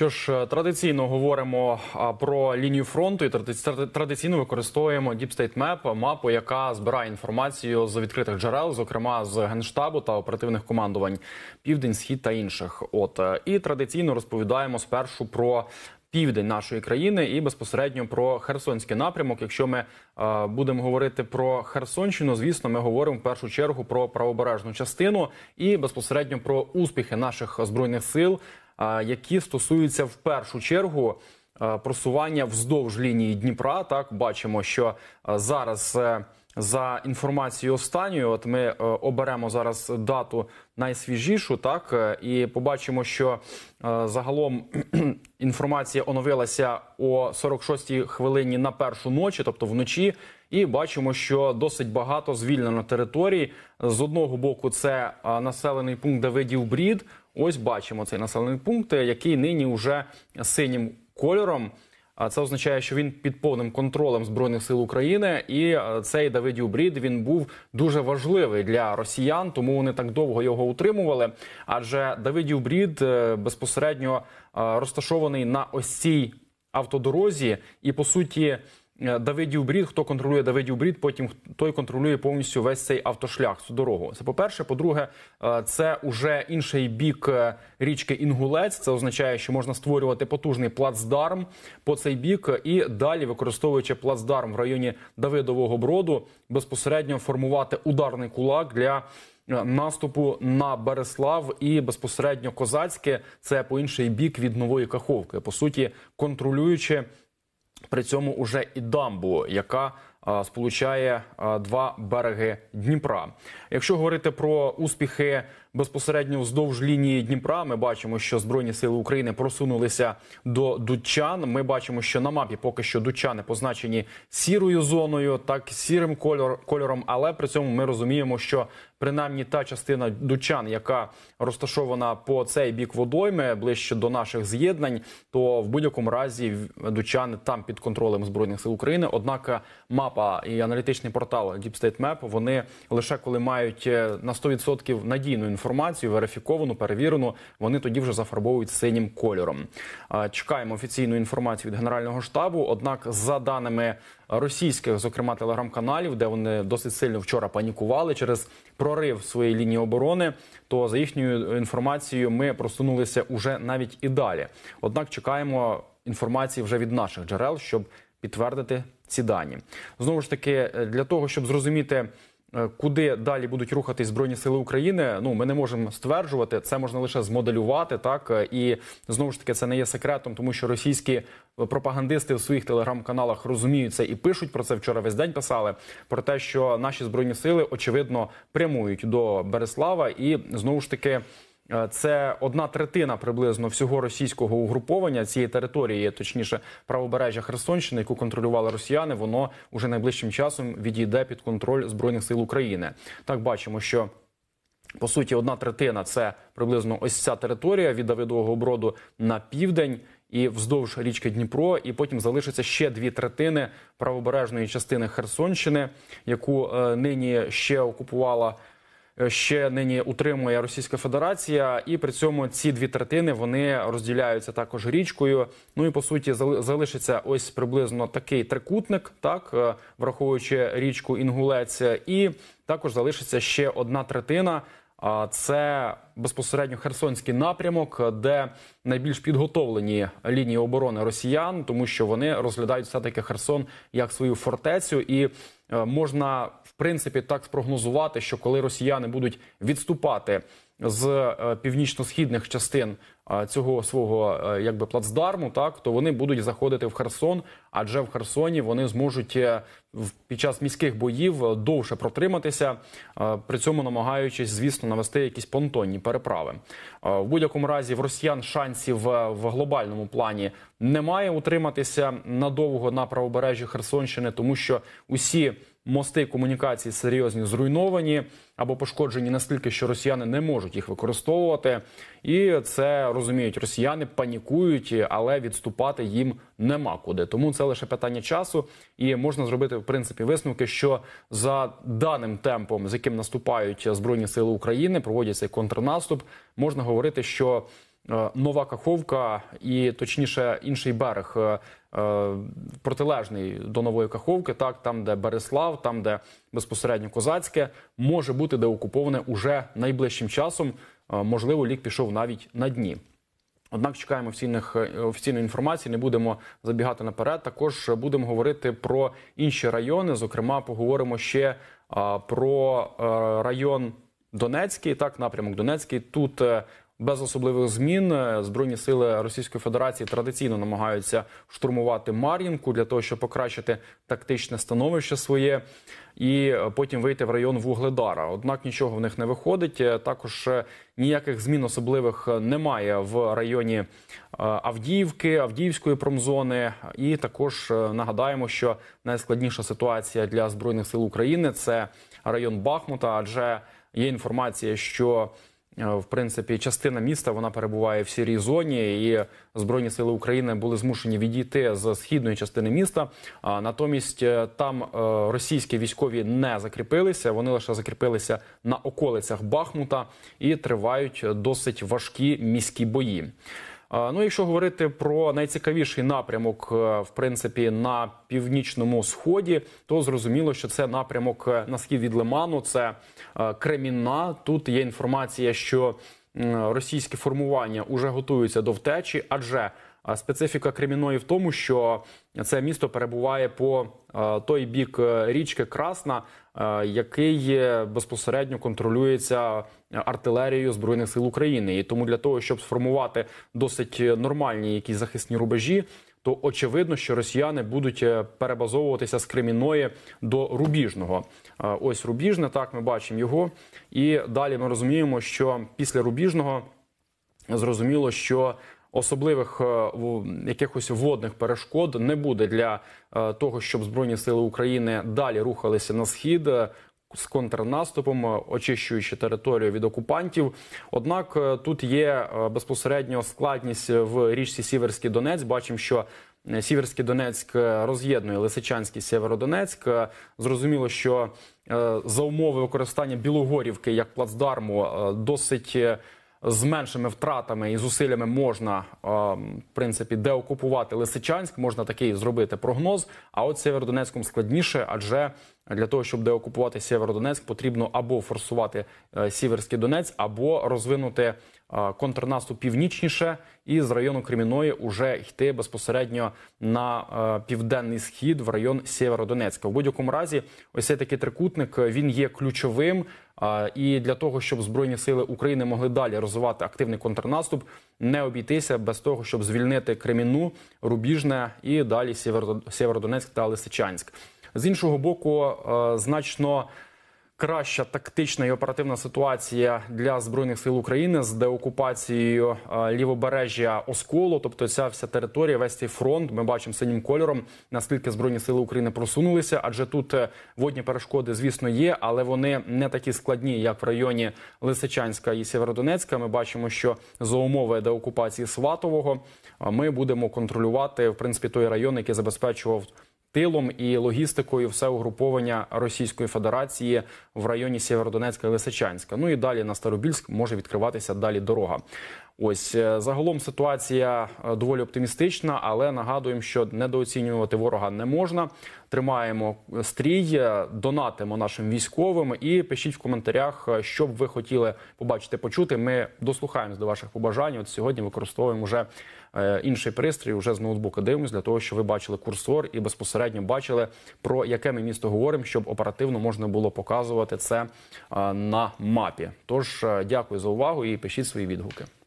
Що ж, е, традиційно говоримо про лінію фронту і традиційно використовуємо Deep State Map, мапу, яка збирає інформацію з відкритих джерел, зокрема з генштабу та оперативних командувань Південь, Схід та інших. От е, і традиційно розповідаємо спершу про. Південь нашої країни і безпосередньо про Херсонський напрямок. Якщо ми е, будемо говорити про Херсонщину, звісно, ми говоримо в першу чергу про правобережну частину і безпосередньо про успіхи наших збройних сил які стосуються в першу чергу. Просування вздовж лінії Дніпра так бачимо, що зараз е, за інформацією останньою. От ми е, оберемо зараз дату найсвіжішу, так е, і побачимо, що е, загалом інформація оновилася о 46-й хвилині на першу ночі, тобто вночі. І бачимо, що досить багато звільнено територій. З одного боку, це населений пункт Давидів Брід. Ось бачимо цей населений пункт, який нині вже синім кольором. А це означає, що він під повним контролем збройних сил України, і е, цей Давидів брід він був дуже важливий для росіян, тому вони так довго його утримували. Адже Давидів брід е, безпосередньо е, розташований на ось автодорозі, і по суті. Е, Давидів брід, хто контролює Давидів брід, потім той контролює повністю весь цей автошлях цю дорогу. Це по перше. По-друге, е, це уже інший бік е, річки Інгулець. Це означає, що можна створювати потужний плацдарм по цей бік, і далі, використовуючи плацдарм в районі Давидового броду, безпосередньо формувати ударний кулак для. Наступу на Береслав і безпосередньо козацьке це по інший бік від нової каховки, по суті, контролюючи при цьому уже і дамбу, яка сполучає два береги Дніпра. Якщо говорити про успіхи Безпосередньо вздовж лінії Дніпра ми бачимо, що збройні сили України просунулися до Дучан. Ми бачимо, що на мапі поки що Дучани позначені сірою зоною, так сірим кольор, кольором. Але при цьому ми розуміємо, що принаймні та частина Дучан, яка розташована по цей бік водойми ближче до наших з'єднань, то в будь-якому разі Дучани там під контролем збройних сил України. Однак мапа і аналітичний портал Deep State Map, вони лише коли мають е, на 100% надійну інформацію, інформацію, верифіковану, перевірену, вони тоді вже зафарбовують синім кольором. Чекаємо офіційну інформацію від генерального штабу. Однак, за даними російських, зокрема телеграм-каналів, де вони досить сильно вчора панікували через прорив своєї лінії оборони, то за їхньою інформацією ми просунулися уже навіть і далі. Однак чекаємо інформації вже від наших джерел, щоб підтвердити ці дані. Знову ж таки, е, для того щоб зрозуміти. Е, куди далі будуть рухатись збройні сили України? Ну ми не можемо стверджувати, це можна лише змоделювати, так е, і знову ж таки це не є секретом, тому що російські е, пропагандисти в своїх телеграм-каналах розуміють це і пишуть про це. Вчора весь день писали про те, що наші збройні сили очевидно прямують до Береслава, і знову ж таки. Е, це одна третина приблизно всього російського угруповання цієї території, точніше правобережжя Херсонщини, яку контролювали росіяни. Воно уже найближчим часом відійде під контроль збройних сил України. Так бачимо, що по суті одна третина це приблизно ось ця територія від Давидового броду на південь. І вздовж річки Дніпро, і потім залишиться ще дві третини правобережної частини Херсонщини, яку е, нині ще окупувала Е, ще нині утримує Російська Федерація, і при цьому ці дві третини вони розділяються також річкою. Ну і по суті, залишиться ось приблизно такий трикутник, так е, враховуючи річку Інгулець, і також залишиться ще одна третина це безпосередньо херсонський напрямок, де найбільш підготовлені лінії оборони росіян, тому що вони розглядають все таки Херсон як свою фортецю, і е, можна в принципі так спрогнозувати, що коли росіяни будуть відступати з е, північно-східних частин е, цього свого е, якби плацдарму, так то вони будуть заходити в Херсон, адже в Херсоні вони зможуть під час міських боїв довше протриматися, при цьому намагаючись, звісно, навести якісь понтонні переправи. В будь-якому разі в росіян шансів в глобальному плані немає утриматися надовго на правобережжі Херсонщини, тому що усі мости комунікації серйозні зруйновані або пошкоджені настільки, що росіяни не можуть їх використовувати, і це розуміють росіяни, панікують, але відступати їм нема куди. Тому це лише питання часу, і можна зробити в принципі висновки, що за даним темпом, з яким наступають збройні сили України, проводяться контрнаступ, можна говорити, що. Е, нова Каховка і точніше інший берег е, е, протилежний до нової Каховки, так там, де Береслав, там де безпосередньо козацьке, може бути деокуповане уже найближчим часом. Можливо, лік пішов навіть на дні. Однак чекаємо офіційних офіційної інформації. Не будемо забігати наперед. Також будемо говорити про інші райони. Зокрема, поговоримо ще про район Донецький, так напрямок Донецький тут без особливих змін е, збройні сили Російської Федерації традиційно намагаються штурмувати Мар'їнку для того, щоб покращити тактичне становище своє і е, потім вийти в район Вугледара. Однак нічого в них не виходить. Е, також ніяких змін особливих немає в районі Авдіївки, Авдіївської промзони. І також нагадаємо, що найскладніша ситуація для збройних сил України це район Бахмута, адже є інформація, що Е, в принципі частина міста вона перебуває в сірій зоні, і збройні сили України були змушені відійти з східної частини міста. А натомість е, там е, російські військові не закріпилися. Вони лише закріпилися на околицях Бахмута і тривають досить важкі міські бої. Ну, якщо говорити про найцікавіший напрямок, е, в принципі, на північному сході, то зрозуміло, що це напрямок е, на схід від Лиману, це е, Кремінна. Тут є інформація, що російські формування вже готуються до втечі, адже Специфіка Креміної в тому, що це місто перебуває по е, той бік е, річки Красна, е, який безпосередньо контролюється артилерією збройних сил України, і тому для того, щоб сформувати досить нормальні якісь захисні рубежі. То очевидно, що росіяни будуть перебазовуватися з Креміної до Рубіжного. Ось Рубіжне, так ми бачимо його. І далі ми розуміємо, що після Рубіжного зрозуміло, що особливих е, якихось водних перешкод не буде для е, того, щоб збройні сили України далі рухалися на схід. Е, з контрнаступом, очищуючи територію від окупантів, однак тут є безпосередньо складність в річці Сіверський Донець. Бачимо, що Сіверський Донецьк роз'єднує Лисичанський Сєвєродонецьк. Зрозуміло, що за умови використання Білогорівки як плацдарму досить з меншими втратами і зусиллями можна е, в принципі деокупувати Лисичанськ, можна такий зробити прогноз. А от Сєвєродонецькому складніше, адже для того щоб деокупувати Сєвєродонецьк, потрібно або форсувати е, Сіверський Донець, або розвинути е, контрнаступ північніше і з району Креміної уже йти безпосередньо на е, південний схід в район Сєвєродонецька. В будь-якому разі, ось цей такий трикутник він є ключовим. І для того, щоб збройні сили України могли далі розвивати активний контрнаступ, не обійтися без того, щоб звільнити Креміну, Рубіжне і далі Сєвєродонецьк та Лисичанськ. З іншого боку, е, значно краща тактична і оперативна ситуація для збройних сил України з деокупацією е, лівобережжя осколу, тобто ця вся територія, весь цей фронт. Ми бачимо синім кольором, наскільки збройні сили України просунулися, адже тут е, водні перешкоди, звісно, є, але вони не такі складні, як в районі Лисичанська і Сєвєродонецька. Ми бачимо, що за умови деокупації Сватового ми будемо контролювати в принципі той район, який забезпечував тилом і логістикою все угруповання Російської Федерації в районі Сєвєродонецька і Лисичанська. Ну і далі на Старобільськ може відкриватися далі дорога. Ось е, загалом ситуація е, доволі оптимістична, але нагадуємо, що недооцінювати ворога не можна. Тримаємо е, стрій, донатимо нашим військовим і пишіть в коментарях, що б ви хотіли побачити, почути. Ми дослухаємось до ваших побажань. От сьогодні використовуємо вже інший пристрій, вже з ноутбука дивимось, для того, щоб ви бачили курсор і безпосередньо бачили про яке ми місто говоримо, щоб оперативно можна було показувати це на мапі. Тож дякую за увагу і пишіть свої відгуки.